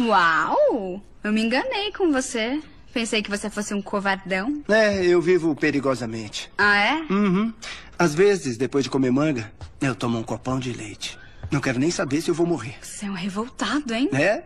Uau! Eu me enganei com você. Pensei que você fosse um covardão. É, eu vivo perigosamente. Ah, é? Uhum. Às vezes, depois de comer manga, eu tomo um copão de leite. Não quero nem saber se eu vou morrer. Você é um revoltado, hein? É?